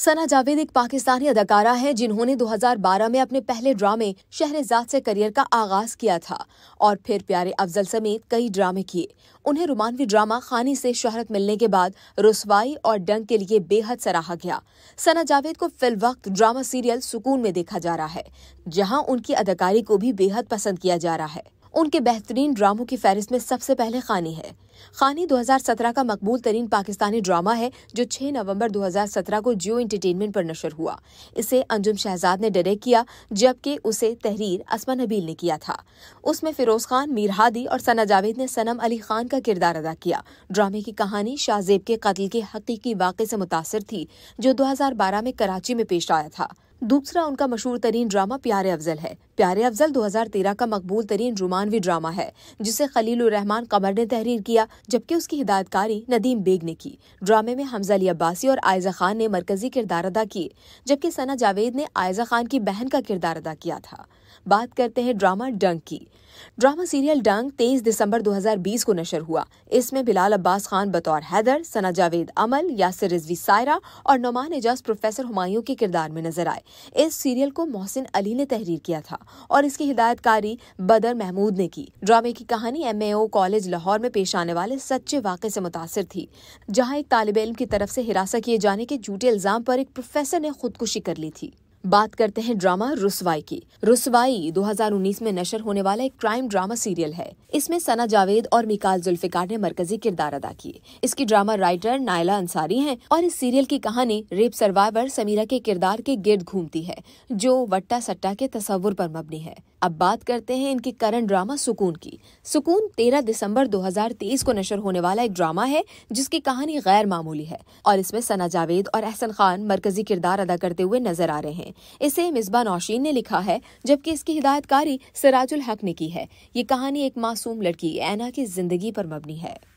सना जावेद एक पाकिस्तानी अदाकारा है जिन्होंने 2012 में अपने पहले ड्रामे शहरजाद से करियर का आगाज किया था और फिर प्यारे अफजल समेत कई ड्रामे किए उन्हें रोमानवी ड्रामा खानी से शहरत मिलने के बाद रसवाई और डंग के लिए बेहद सराहा गया सना जावेद को फिल वक्त ड्रामा सीरियल सुकून में देखा जा रहा है जहाँ उनकी अदाकारी को भी बेहद पसंद किया जा रहा है उनके बेहतरीन ड्रामों की फहरिस्त में सबसे पहले खानी है खानी 2017 का मकबूल तरीन पाकिस्तानी ड्रामा है जो 6 नवंबर 2017 को जियो इंटरटेनमेंट पर नशर हुआ इसे अंजुम शहजाद ने डायरेक्ट किया जबकि उसे तहरीर असमा नबील ने किया था उसमें फिरोज खान मीर हादी और सना जावेद ने सनम अली खान का किरदार अदा किया ड्रामे की कहानी शाहजेब के कत्ल के हकीकी वाक़े से मुतासर थी जो दो में कराची में पेश आया था दूसरा उनका मशहूर तरीन ड्रामा प्यारे अफजल है प्यारे अफजल 2013 का मकबूल तरीन रोमानवी ड्रामा है जिसे खलील रहमान कमर ने तहरीर किया जबकि उसकी हिदायतकारी नदीम बेग ने की ड्रामे में हमजा अली अब्बासी और आयजा खान ने मरकजी किरदार अदा किए जबकि सना जावेद ने आयजा खान की बहन का किरदार अदा किया था बात करते हैं ड्रामा डंग की ड्रामा सीरियल डंग 23 दिसंबर 2020 को नशर हुआ इसमें बिलाल अब्बास खान बतौर हैदर सना जावेद अमल यासिर रिजवी सायरा और नुमान एजाज प्रोफेसर हुमायूं के किरदार में नजर आए इस सीरियल को मोहसिन अली ने तहरीर किया था और इसकी हिदायतकारी बदर महमूद ने की ड्रामे की कहानी एम कॉलेज लाहौर में पेश आने वाले सच्चे वाक़े से मुतासर थी जहाँ एक तालब इलम की तरफ से हिरासत किए जाने के झूठे इल्ज़ाम पर एक प्रोफेसर ने खुदकुशी कर ली थी बात करते हैं ड्रामा रुसवाई की रुसवाई 2019 में नशर होने वाला एक क्राइम ड्रामा सीरियल है इसमें सना जावेद और मिकाल जुल्फिकार ने मरकजी किरदार अदा किए इसकी ड्रामा राइटर नायला अंसारी हैं और इस सीरियल की कहानी रेप सर्वाइवर समीरा के किरदार के गिर्द घूमती है जो वट्टा सट्टा के तस्वुर पर मबनी है अब बात करते हैं इनके करंट ड्रामा सुकून की सुकून 13 दिसंबर 2023 को नशर होने वाला एक ड्रामा है जिसकी कहानी गैर मामूली है और इसमें सना जावेद और अहसन खान मरकजी किरदार अदा करते हुए नजर आ रहे हैं इसे मिसबा नौशीन ने लिखा है जबकि इसकी हिदायतकारी सिराजुल हक ने की है ये कहानी एक मासूम लड़की एना की जिंदगी पर मबनी है